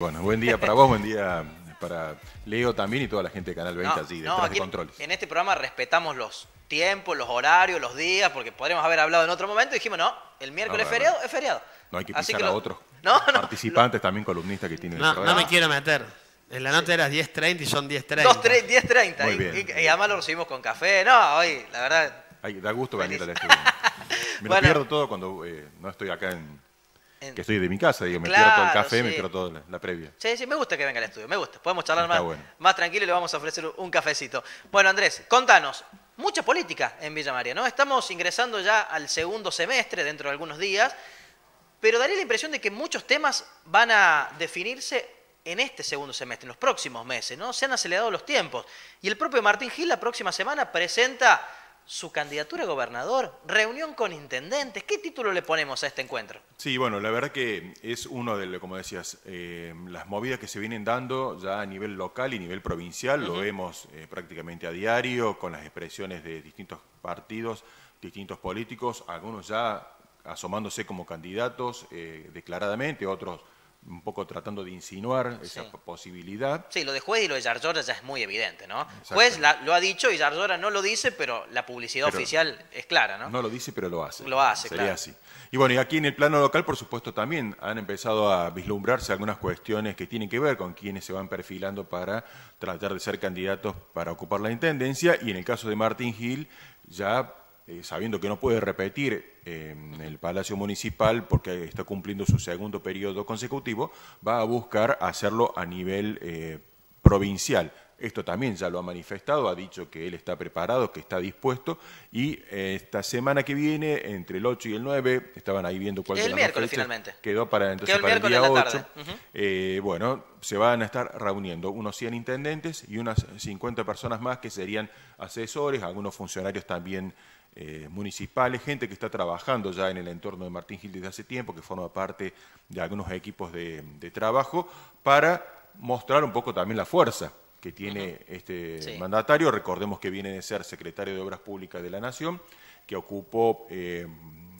Bueno, buen día para vos, buen día para Leo también y toda la gente de Canal 20 así, allí, detrás de controles. En este programa respetamos los tiempos, los horarios, los días, porque podríamos haber hablado en otro momento y dijimos, no, el miércoles es feriado, es feriado. No hay que pisar a otros participantes, también columnistas que tienen No, no me quiero meter. En la nota era 10.30 y son 10.30. 10.30. Y, y, además lo recibimos con café. No, hoy, la verdad... da gusto venir al estudio. Me lo pierdo todo cuando eh, no estoy acá en, que estoy de mi casa, digo, me quiero todo el café, me quiero toda la, previa. Sí, sí, me gusta que venga al estudio, me gusta. Podemos charlar más, más tranquilo y le vamos a ofrecer un cafecito. Bueno, Andrés, contanos, mucha política en Villa María, ¿no? Estamos ingresando ya al segundo semestre dentro de algunos días, pero daría la impresión de que muchos temas van a definirse en este segundo semestre, en los próximos meses, ¿no? Se han acelerado los tiempos. Y el propio Martín Gil la próxima semana presenta su candidatura a gobernador, reunión con intendentes. ¿Qué título le ponemos a este encuentro? Sí, bueno, la verdad que es uno de, como decías, eh, las movidas que se vienen dando ya a nivel local y nivel provincial, lo vemos eh, prácticamente a diario con las expresiones de distintos partidos, distintos políticos, algunos ya asomándose como candidatos eh, declaradamente, otros un poco tratando de insinuar esa posibilidad. Sí, lo de Juez y lo de Yarzora ya es muy evidente, ¿no? Juez lo ha dicho y Yarzora no lo dice, pero la publicidad oficial es clara, ¿no? No lo dice, pero lo hace. Lo hace, Sería así. Y bueno, y aquí en el plano local, por supuesto, también han empezado a vislumbrarse algunas cuestiones que tienen que ver con quienes se van perfilando para tratar de ser candidatos para ocupar la intendencia. Y en el caso de Martín Gil, ya eh, sabiendo que no puede repetir en eh, el Palacio Municipal porque está cumpliendo su segundo periodo consecutivo, va a buscar hacerlo a nivel eh, provincial. Esto también ya lo ha manifestado, ha dicho que él está preparado, que está dispuesto y esta semana que viene, entre el 8 y el 9, estaban ahí viendo cuál El miércoles finalmente. Quedó para, entonces, el para el día 8. bueno, se van a estar reuniendo unos 100 intendentes y unas 50 personas más que serían asesores, algunos funcionarios también eh, municipales, gente que está trabajando ya en el entorno de Martín Gil desde hace tiempo, que forma parte de algunos equipos de, trabajo, para mostrar un poco también la fuerza que tiene este mandatario. Recordemos que viene de ser secretario de Obras Públicas de la Nación, que ocupó eh,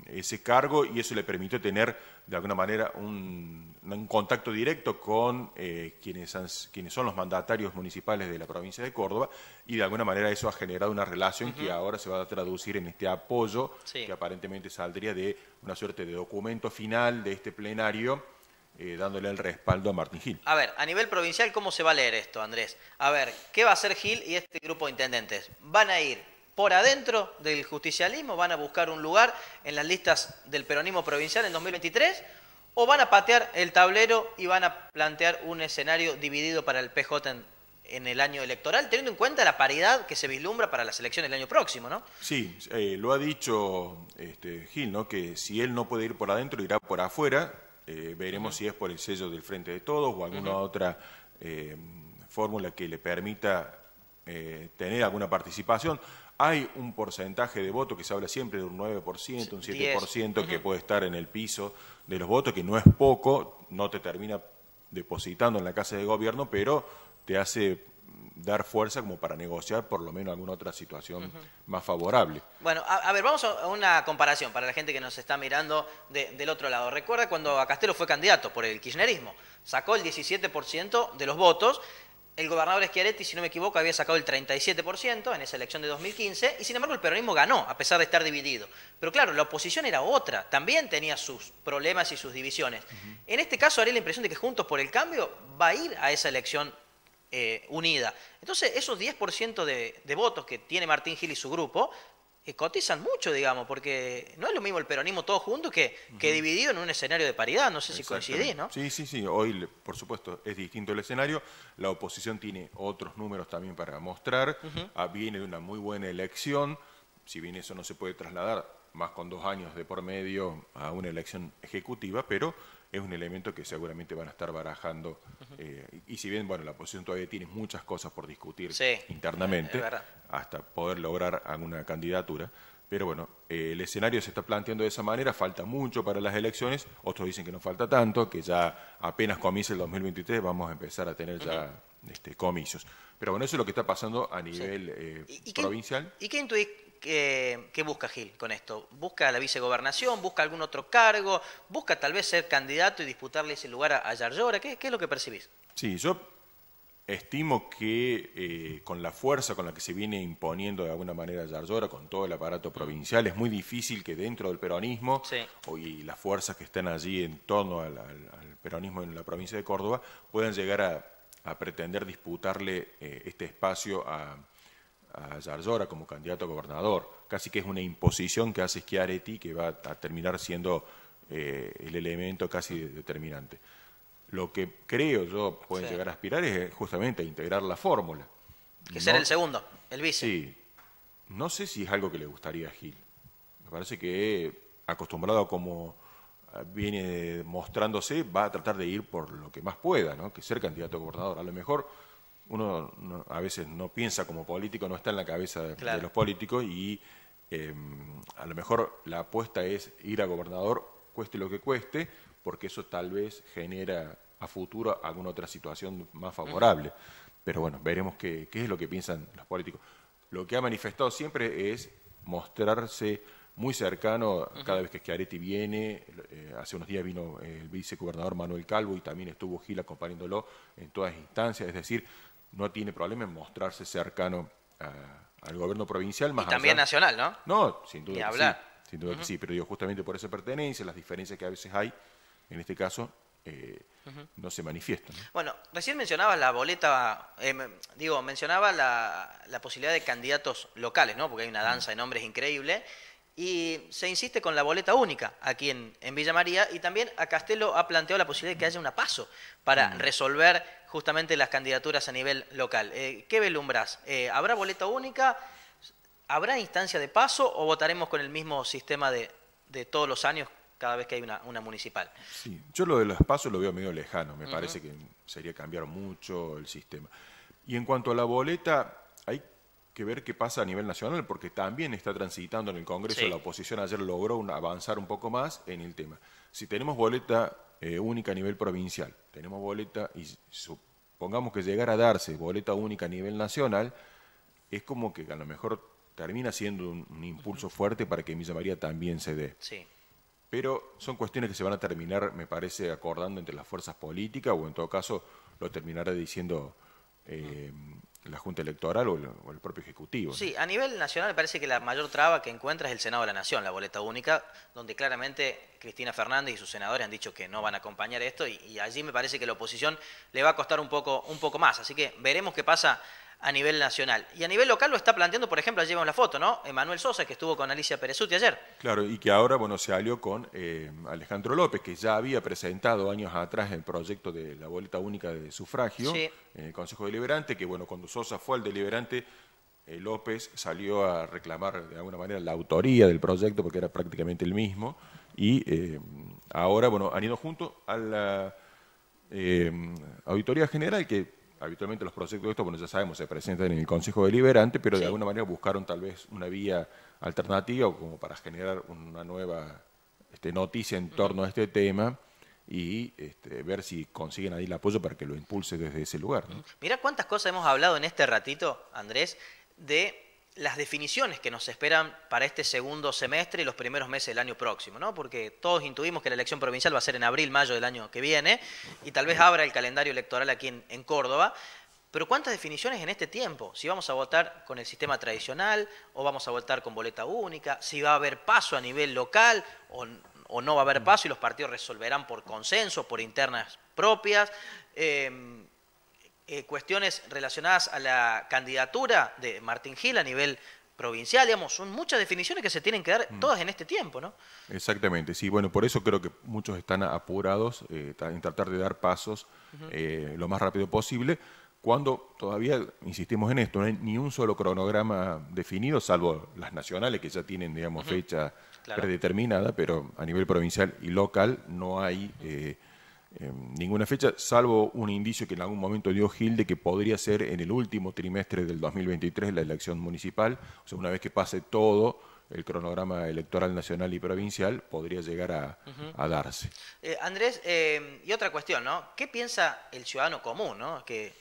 ese cargo y eso le permitió tener de alguna manera un, contacto directo con eh, quienes, han, quienes son los mandatarios municipales de la provincia de Córdoba y de alguna manera eso ha generado una relación que ahora se va a traducir en este apoyo que aparentemente saldría de una suerte de documento final de este plenario. Eh, dándole el respaldo a Martín Gil. A ver, a nivel provincial, ¿cómo se va a leer esto, Andrés? A ver, ¿qué va a hacer Gil y este grupo de intendentes? ¿Van a ir por adentro del justicialismo, van a buscar un lugar en las listas del peronismo provincial en 2023 o van a patear el tablero y van a plantear un escenario dividido para el PJ en, el año electoral, teniendo en cuenta la paridad que se vislumbra para las elecciones del año próximo, ¿no? Sí, eh, lo ha dicho este, Gil, ¿no? Que si él no puede ir por adentro, irá por afuera. Eh, veremos si es por el sello del Frente de Todos o alguna otra eh, fórmula que le permita tener alguna participación. Hay un porcentaje de voto que se habla siempre de un 9%, un 7% que puede estar en el piso de los votos, que no es poco, no te termina depositando en la casa de gobierno, pero te hace dar fuerza como para negociar por lo menos alguna otra situación más favorable. Bueno, a, ver, vamos a una comparación para la gente que nos está mirando del otro lado. Recuerda cuando a Castelo fue candidato por el kirchnerismo, sacó el 17% de los votos el gobernador Schiaretti, si no me equivoco, había sacado el 37% en esa elección de 2015 y sin embargo el peronismo ganó, a pesar de estar dividido. Pero claro, la oposición era otra, también tenía sus problemas y sus divisiones. En este caso, haría la impresión de que Juntos por el Cambio va a ir a esa elección eh, unida. Entonces, esos 10% de votos que tiene Martín Gil y su grupo que cotizan mucho, digamos, porque no es lo mismo el peronismo todo junto que, que dividido en un escenario de paridad, no sé si coincidí, ¿no? Sí, sí, sí, hoy por supuesto es distinto el escenario, la oposición tiene otros números también para mostrar, ah, viene de una muy buena elección, si bien eso no se puede trasladar más con dos años de por medio a una elección ejecutiva, pero es un elemento que seguramente van a estar barajando. Eh, y si bien, bueno, la posición todavía tiene muchas cosas por discutir internamente, hasta poder lograr alguna candidatura, pero bueno, eh, el escenario se está planteando de esa manera, falta mucho para las elecciones, otros dicen que no falta tanto, que ya apenas comience el 2023 vamos a empezar a tener ya... Este, comicios. Pero bueno, eso es lo que está pasando a nivel eh, provincial. ¿Y qué ¿Qué, busca Gil con esto? ¿Busca la vicegobernación? ¿Busca algún otro cargo? ¿Busca tal vez ser candidato y disputarle ese lugar a, Yaryora? ¿Qué, es lo que percibís? Sí, yo estimo que eh, con la fuerza con la que se viene imponiendo de alguna manera Yarlora, con todo el aparato provincial, es muy difícil que dentro del peronismo o y las fuerzas que están allí en torno al, peronismo en la provincia de Córdoba puedan llegar a, pretender disputarle eh, este espacio a a Yarzora como candidato a gobernador. Casi que es una imposición que hace Schiaretti que va a terminar siendo eh, el elemento casi determinante. Lo que creo yo pueden llegar a aspirar es eh, justamente a integrar la fórmula. Que ser el segundo, el vice. Sí. No sé si es algo que le gustaría a Gil. Me parece que acostumbrado a como eh, viene mostrándose, va a tratar de ir por lo que más pueda, ¿no? que ser candidato a gobernador. A lo mejor uno a veces no piensa como político, no está en la cabeza de, los políticos y eh, a lo mejor la apuesta es ir a gobernador, cueste lo que cueste, porque eso tal vez genera a futuro alguna otra situación más favorable. Pero bueno, veremos qué, es lo que piensan los políticos. Lo que ha manifestado siempre es mostrarse muy cercano, cada vez que Schiaretti viene, eh, hace unos días vino el vicegobernador Manuel Calvo y también estuvo Gil acompañándolo en todas instancias, es decir, no tiene problema en mostrarse cercano eh, al gobierno provincial. Más y también nacional, ¿no? No, sin duda. sin duda que sí, pero digo, justamente por esa pertenencia, las diferencias que a veces hay, en este caso, eh, no se manifiestan. Bueno, recién mencionabas la boleta, eh, digo, mencionaba la, la, posibilidad de candidatos locales, ¿no? Porque hay una danza de nombres increíble. Y se insiste con la boleta única aquí en, en Villa María y también a Castelo ha planteado la posibilidad de que haya una paso para resolver justamente las candidaturas a nivel local. Eh, ¿Qué velumbras? Eh, ¿Habrá boleta única? ¿Habrá instancia de paso o votaremos con el mismo sistema de, de todos los años cada vez que hay una, municipal? Sí, yo lo de los pasos lo veo medio lejano, me parece que sería cambiar mucho el sistema. Y en cuanto a la boleta, hay que ver qué pasa a nivel nacional, porque también está transitando en el Congreso, la oposición ayer logró avanzar un poco más en el tema. Si tenemos boleta eh, única a nivel provincial, tenemos boleta y supongamos que llegara a darse boleta única a nivel nacional, es como que a lo mejor termina siendo un, impulso fuerte para que Misa María también se dé. Pero son cuestiones que se van a terminar, me parece, acordando entre las fuerzas políticas o en todo caso lo terminaré diciendo eh, la Junta Electoral o el, propio Ejecutivo. Sí, a nivel nacional me parece que la mayor traba que encuentra es el Senado de la Nación, la boleta única, donde claramente Cristina Fernández y sus senadores han dicho que no van a acompañar esto y, allí me parece que la oposición le va a costar un poco, un poco más. Así que veremos qué pasa a nivel nacional. Y a nivel local lo está planteando, por ejemplo, ayer vemos la foto, ¿no? Emanuel Sosa, que estuvo con Alicia Perezuti ayer. Claro, y que ahora, bueno, se alió con eh, Alejandro López, que ya había presentado años atrás el proyecto de la boleta única de sufragio en el eh, Consejo Deliberante, que, bueno, cuando Sosa fue al deliberante, eh, López salió a reclamar, de alguna manera, la autoría del proyecto, porque era prácticamente el mismo, y ahora, bueno, han ido junto a la Auditoría General, que habitualmente los proyectos de esto, bueno, ya sabemos, se presentan en el Consejo Deliberante, pero de alguna manera buscaron tal vez una vía alternativa como para generar una nueva este, noticia en torno a este tema y este, ver si consiguen ahí el apoyo para que lo impulse desde ese lugar. mira cuántas cosas hemos hablado en este ratito, Andrés, de las definiciones que nos esperan para este segundo semestre y los primeros meses del año próximo, ¿no? Porque todos intuimos que la elección provincial va a ser en abril, mayo del año que viene, y tal vez abra el calendario electoral aquí en, Córdoba. Pero ¿cuántas definiciones en este tiempo? Si vamos a votar con el sistema tradicional o vamos a votar con boleta única, si va a haber paso a nivel local o, no va a haber paso y los partidos resolverán por consenso, por internas propias. Eh, eh, cuestiones relacionadas a la candidatura de Martín Gil a nivel provincial, digamos, son muchas definiciones que se tienen que dar mm. todas en este tiempo, ¿no? Exactamente, sí, bueno, por eso creo que muchos están apurados eh, en tratar de dar pasos eh, lo más rápido posible, cuando todavía, insistimos en esto, no hay ni un solo cronograma definido, salvo las nacionales que ya tienen, digamos, fecha predeterminada, pero a nivel provincial y local no hay... Em, ninguna fecha, salvo un indicio que en algún momento dio Gil de que podría ser en el último trimestre del 2023 la elección municipal, o sea, una vez que pase todo el cronograma electoral nacional y provincial, podría llegar a, darse. Eh, Andrés, em, y otra cuestión, ¿no? ¿Qué piensa el ciudadano común, ¿no? Que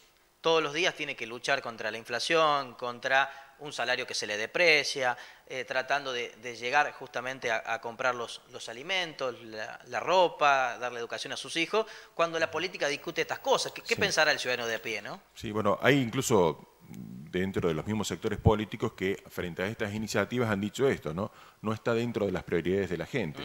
todos los días tiene que luchar contra la inflación, contra un salario que se le deprecia, eh, tratando de, llegar justamente a, comprar los, alimentos, la, ropa, darle educación a sus hijos, cuando la política discute estas cosas. ¿Qué, pensará el ciudadano de a pie? ¿no? Sí, bueno, hay incluso dentro de los mismos sectores políticos que frente a estas iniciativas han dicho esto, ¿no? No está dentro de las prioridades de la gente.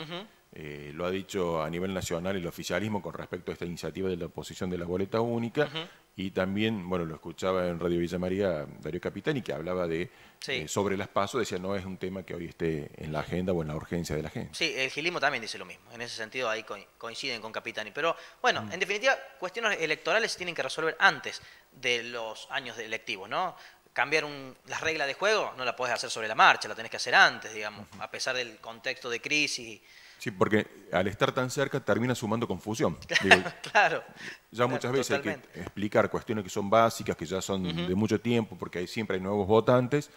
Eh, lo ha dicho a nivel nacional el oficialismo con respecto a esta iniciativa de la oposición de la boleta única y también, bueno, lo escuchaba en Radio Villa María Darío Capitani que hablaba de eh, sobre las pasos, decía no es un tema que hoy esté en la agenda o en la urgencia de la gente. Sí, el gilismo también dice lo mismo, en ese sentido ahí coinciden con Capitani, pero bueno, mm. en definitiva cuestiones electorales se tienen que resolver antes de los años electivos, ¿no? cambiar las reglas de juego no la puedes hacer sobre la marcha, la tenés que hacer antes, digamos, a pesar del contexto de crisis Sí, porque al estar tan cerca termina sumando confusión. claro. Ya muchas veces hay que explicar cuestiones que son básicas, que ya son de mucho tiempo, porque ahí siempre hay nuevos votantes,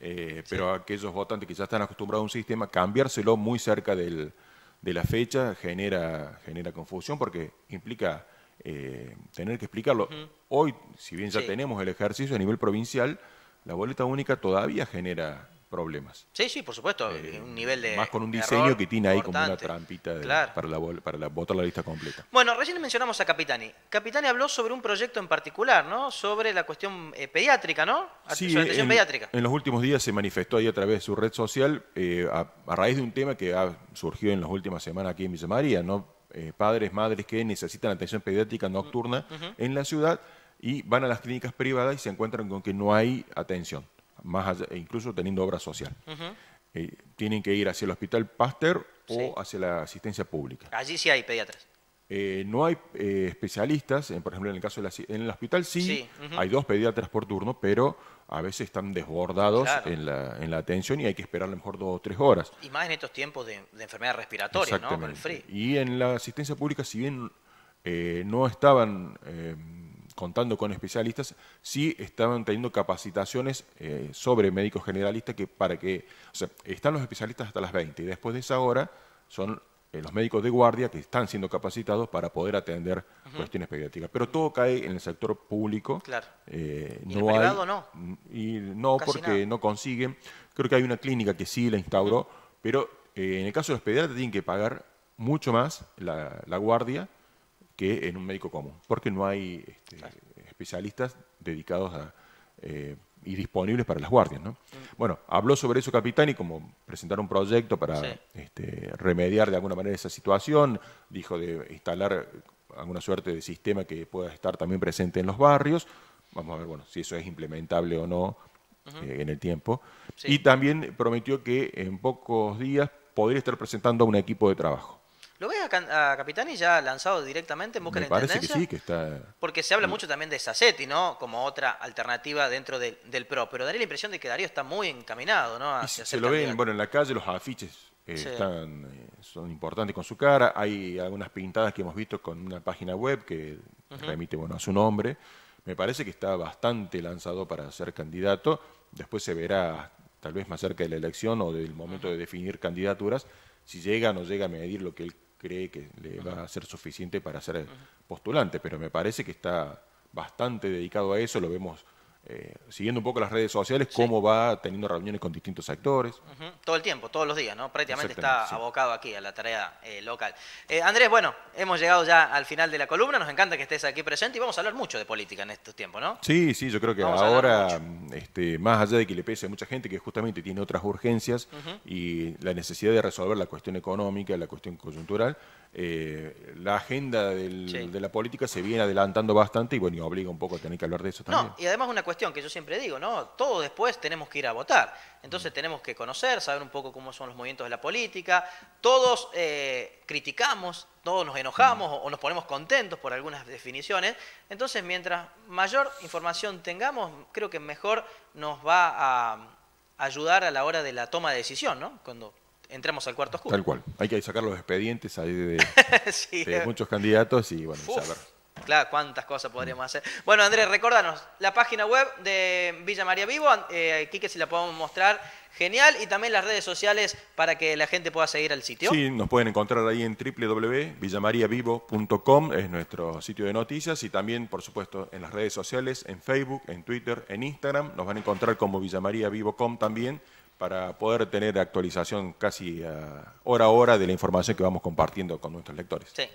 eh, pero aquellos votantes que ya están acostumbrados a un sistema, cambiárselo muy cerca de la fecha genera, genera confusión porque implica eh, tener que explicarlo. Hoy, si bien ya tenemos el ejercicio a nivel provincial, la boleta única todavía genera problemas. Sí, sí, por supuesto, eh, un nivel de Más con un diseño que tiene ahí como una trampita para, la, para la, botar la lista completa. Bueno, recién mencionamos a Capitani. Capitani habló sobre un proyecto en particular, ¿no? Sobre la cuestión eh, pediátrica, ¿no? Sí, atención en, pediátrica. En los últimos días se manifestó ahí a través de su red social eh, a, raíz de un tema que ha surgido en las últimas semanas aquí en Villa María, ¿no? padres, madres que necesitan atención pediátrica mm, nocturna en la ciudad y van a las clínicas privadas y se encuentran con que no hay atención más e incluso teniendo obra social. Eh, tienen que ir hacia el hospital Pasteur o hacia la asistencia pública. Allí sí hay pediatras. Eh, no hay eh, especialistas, por ejemplo, en el caso de en el hospital sí, hay dos pediatras por turno, pero a veces están desbordados en, la, atención y hay que esperar a lo mejor dos o tres horas. Y más en estos tiempos de, enfermedad respiratoria, ¿no? el frío. Y en la asistencia pública, si bien no estaban contando con especialistas, sí estaban teniendo capacitaciones eh, sobre médicos generalistas que para que, o sea, están los especialistas hasta las 20 y después de esa hora son eh, los médicos de guardia que están siendo capacitados para poder atender cuestiones pediátricas. Pero todo cae en el sector público. Claro. Eh, ¿Y no no? no, porque no consiguen. Creo que hay una clínica que sí la instauró, pero en el caso de los pediatras tienen que pagar mucho más la, la guardia que en un médico común, porque no hay este, especialistas dedicados a, eh, y disponibles para las guardias. ¿no? Mm. Bueno, habló sobre eso Capitán y como presentar un proyecto para este, remediar de alguna manera esa situación, dijo de instalar alguna suerte de sistema que pueda estar también presente en los barrios, vamos a ver bueno, si eso es implementable o no eh, en el tiempo, y también prometió que en pocos días podría estar presentando a un equipo de trabajo ¿Lo ves a, Capitani ya lanzado directamente en busca de parece Que sí, Porque se habla mucho también de Sassetti, ¿no? Como otra alternativa dentro del PRO. Pero daría la impresión de que Darío está muy encaminado, ¿no? se lo ven, bueno, en la calle los afiches están, eh, son importantes con su cara. Hay algunas pintadas que hemos visto con una página web que remite bueno, a su nombre. Me parece que está bastante lanzado para ser candidato. Después se verá, tal vez más cerca de la elección o del momento de definir candidaturas, si llega o no llega a medir lo que él cree que le va a ser suficiente para ser postulante, pero me parece que está bastante dedicado a eso, lo vemos eh, siguiendo un poco las redes sociales, cómo va teniendo reuniones con distintos actores. Todo el tiempo, todos los días, ¿no? Prácticamente está abocado aquí a la tarea eh, local. Eh, Andrés, bueno, hemos llegado ya al final de la columna, nos encanta que estés aquí presente y vamos a hablar mucho de política en estos tiempos, ¿no? Sí, sí, yo creo que ahora, este, más allá de que le pese a mucha gente que justamente tiene otras urgencias y la necesidad de resolver la cuestión económica, la cuestión coyuntural, eh, la agenda de la política se viene adelantando bastante y bueno, y obliga un poco a tener que hablar de eso también. No, y además una cuestión que yo siempre digo, ¿no? Todos después tenemos que ir a votar. Entonces mm. tenemos que conocer, saber un poco cómo son los movimientos de la política. Todos eh, criticamos, todos nos enojamos mm. o, o nos ponemos contentos por algunas definiciones. Entonces, mientras mayor información tengamos, creo que mejor nos va a ayudar a la hora de la toma de decisión, ¿no? Cuando entramos al cuarto oscuro. Tal cual. Hay que sacar los expedientes ahí de, muchos candidatos y bueno, Uf, saber. Claro, cuántas cosas podríamos hacer. Bueno, Andrés, recordanos, la página web de Villa María Vivo, eh, que si la podemos mostrar, genial, y también las redes sociales para que la gente pueda seguir al sitio. Sí, nos pueden encontrar ahí en www.villamariavivo.com, es nuestro sitio de noticias, y también, por supuesto, en las redes sociales, en Facebook, en Twitter, en Instagram, nos van a encontrar como villamariavivo.com también, para poder tener actualización casi hora a hora de la información que vamos compartiendo con nuestros lectores.